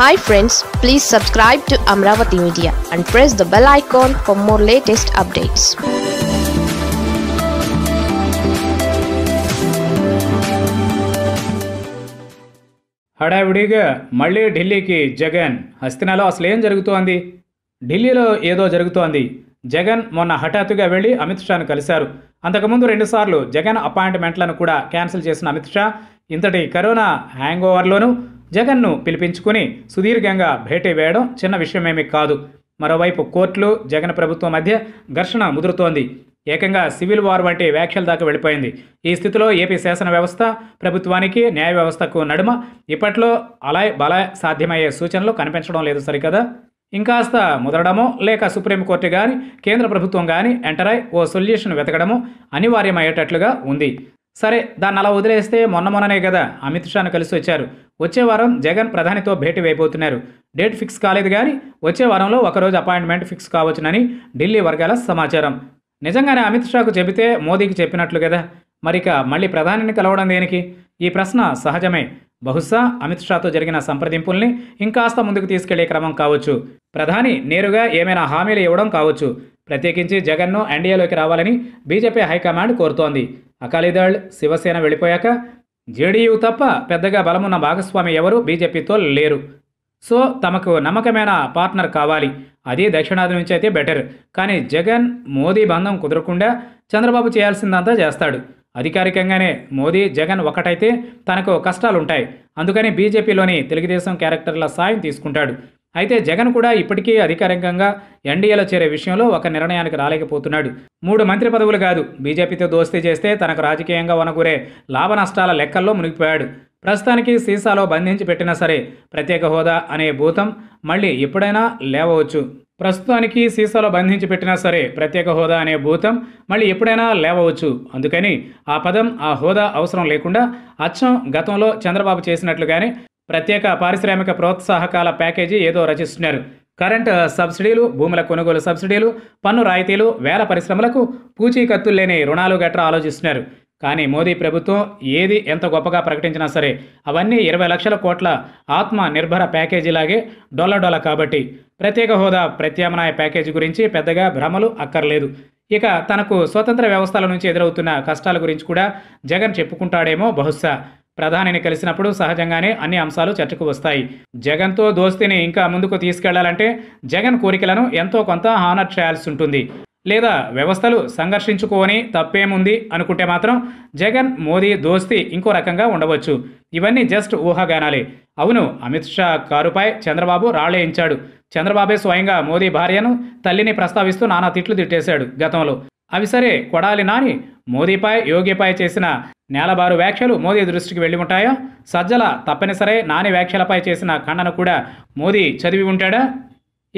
hi friends please subscribe to Amaravati media and press the bell icon for more latest updates హడావిడిగా మళ్ళీ ఢిల్లీకి జగన్ హస్తినాలో అసలు ఏం జరుగుతోంది ఢిల్లీలో ఏదో జరుగుతోంది జగన్ మొన్న హఠాత్తుగా వెళ్ళి అమిత్ షాను కలిశారు అంతకుముందు రెండుసార్లు జగన్ అపాయింట్మెంట్లను కూడా క్యాన్సిల్ చేసిన అమిత్ షా ఇంతటి కరోనా హ్యాంగ్ ఓవర్లోనూ జగన్ను పిలిపించుకుని సుదీర్ఘంగా భేటీ వేయడం చిన్న విషయమేమీ కాదు మరోవైపు కోర్టులు జగన్ ప్రభుత్వం మధ్య ఘర్షణ ముదురుతోంది ఏకంగా సివిల్ వార్ వంటి వ్యాఖ్యల దాకా వెళ్ళిపోయింది ఈ స్థితిలో ఏపీ శాసన వ్యవస్థ ప్రభుత్వానికి న్యాయ వ్యవస్థకు నడుమ ఇప్పట్లో అలాయ్ బల సాధ్యమయ్యే సూచనలు కనిపించడం లేదు సరికదా ఇంకాస్త ముదరడమో లేక సుప్రీంకోర్టు కానీ కేంద్ర ప్రభుత్వం కానీ ఎంటరై ఓ సొల్యూషన్ వెతకడమో అనివార్యమయ్యేటట్లుగా ఉంది సరే దాన్ని అలా వదిలేస్తే మొన్న మొన్ననే కదా అమిత్ షాను కలిసి వచ్చారు వచ్చే వారం జగన్ ప్రధానితో భేటీ వేయబోతున్నారు డేట్ ఫిక్స్ కాలేదు కానీ వచ్చే వారంలో ఒకరోజు అపాయింట్మెంట్ ఫిక్స్ కావచ్చునని ఢిల్లీ వర్గాల సమాచారం నిజంగానే అమిత్ షాకు చెబితే మోదీకి చెప్పినట్లు కదా మరిక మళ్ళీ ప్రధానిని కలవడం దేనికి ఈ ప్రశ్న సహజమే బహుశా అమిత్ షాతో జరిగిన సంప్రదింపుల్ని ఇంకాస్త ముందుకు తీసుకెళ్లే క్రమం కావచ్చు ప్రధాని నేరుగా ఏమైనా హామీలు ఇవ్వడం కావచ్చు ప్రత్యేకించి జగన్ను ఎన్డీఏలోకి రావాలని బీజేపీ హైకమాండ్ కోరుతోంది అకాలీదళ్ శివసేన వెళ్ళిపోయాక జేడీయూ తప్ప పెద్దగా బలమున్న భాగస్వామి ఎవరు బీజేపీతో లేరు సో తమకు నమ్మకమైన పార్ట్నర్ కావాలి అది దక్షిణాది నుంచి అయితే బెటర్ కానీ జగన్ మోదీ బంధం కుదరకుండా చంద్రబాబు చేయాల్సిందంతా చేస్తాడు అధికారికంగానే మోదీ జగన్ ఒకటైతే తనకు కష్టాలుంటాయి అందుకని బీజేపీలోని తెలుగుదేశం క్యారెక్టర్ల సాయం తీసుకుంటాడు అయితే జగన్ కూడా ఇప్పటికీ అధికారికంగా ఎన్డీఏలో చేరే విషయంలో ఒక నిర్ణయానికి రాలేకపోతున్నాడు మూడు మంత్రి పదవులు కాదు బీజేపీతో దోస్తీ చేస్తే తనకు రాజకీయంగా వనగూరే లాభ నష్టాల లెక్కల్లో మునిగిపోయాడు ప్రస్తుతానికి సీసాలో బంధించి పెట్టినా సరే ప్రత్యేక హోదా అనే భూతం మళ్ళీ ఎప్పుడైనా లేవవచ్చు ప్రస్తుతానికి సీసాలో బంధించి పెట్టినా సరే ప్రత్యేక హోదా అనే భూతం మళ్ళీ ఎప్పుడైనా లేవవచ్చు అందుకని ఆ పదం ఆ హోదా అవసరం లేకుండా అచ్చం గతంలో చంద్రబాబు చేసినట్లుగానే ప్రత్యేక పారిశ్రామిక ప్రోత్సాహకాల ప్యాకేజీ ఏదో రచిస్తున్నారు కరెంటు సబ్సిడీలు భూముల కొనుగోలు సబ్సిడీలు పన్ను రాయితీలు వేల పరిశ్రమలకు పూచీకత్తులు లేని రుణాలు గట్రా ఆలోచిస్తున్నారు కానీ మోదీ ప్రభుత్వం ఏది ఎంత గొప్పగా ప్రకటించినా సరే అవన్నీ ఇరవై లక్షల కోట్ల ఆత్మ నిర్భర ప్యాకేజీలాగే డొల్ల కాబట్టి ప్రత్యేక హోదా ప్రత్యామ్నాయ ప్యాకేజీ గురించి పెద్దగా భ్రమలు అక్కర్లేదు ఇక తనకు స్వతంత్ర వ్యవస్థల నుంచి ఎదురవుతున్న కష్టాల గురించి కూడా జగన్ చెప్పుకుంటాడేమో బహుశా ప్రధానిని కలిసినప్పుడు సహజంగానే అన్ని అంశాలు చర్చకు వస్తాయి జగన్తో దోస్తిని ఇంకా ముందుకు తీసుకెళ్లాలంటే జగన్ కోరికలను ఎంతో కొంత హానర్ చేయాల్సి ఉంటుంది లేదా వ్యవస్థలు సంఘర్షించుకోని తప్పేముంది అనుకుంటే మాత్రం జగన్ మోదీ దోస్తీ ఇంకో రకంగా ఉండవచ్చు ఇవన్నీ జస్ట్ ఊహాగానాలే అవును అమిత్ షా కారుపై చంద్రబాబు రాళ్లేయించాడు చంద్రబాబే స్వయంగా మోదీ భార్యను తల్లిని ప్రస్తావిస్తూ నానా తిట్లు తిట్టేశాడు గతంలో అవి సరే కొడాలి నాని మోదీపై యోగిపై చేసిన నేలబారు వ్యాఖ్యలు మోదీ దృష్టికి వెళ్ళి ఉంటాయా సజ్జల తప్పనిసరే నాని వ్యాఖ్యలపై చేసిన ఖండన కూడా మోదీ చదివి ఉంటాడా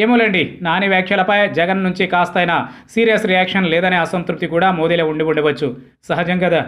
ఏమోలేండి నాని వ్యాఖ్యలపై జగన్ నుంచి కాస్తైనా సీరియస్ రియాక్షన్ లేదనే అసంతృప్తి కూడా మోదీలో ఉండి ఉండవచ్చు సహజం కదా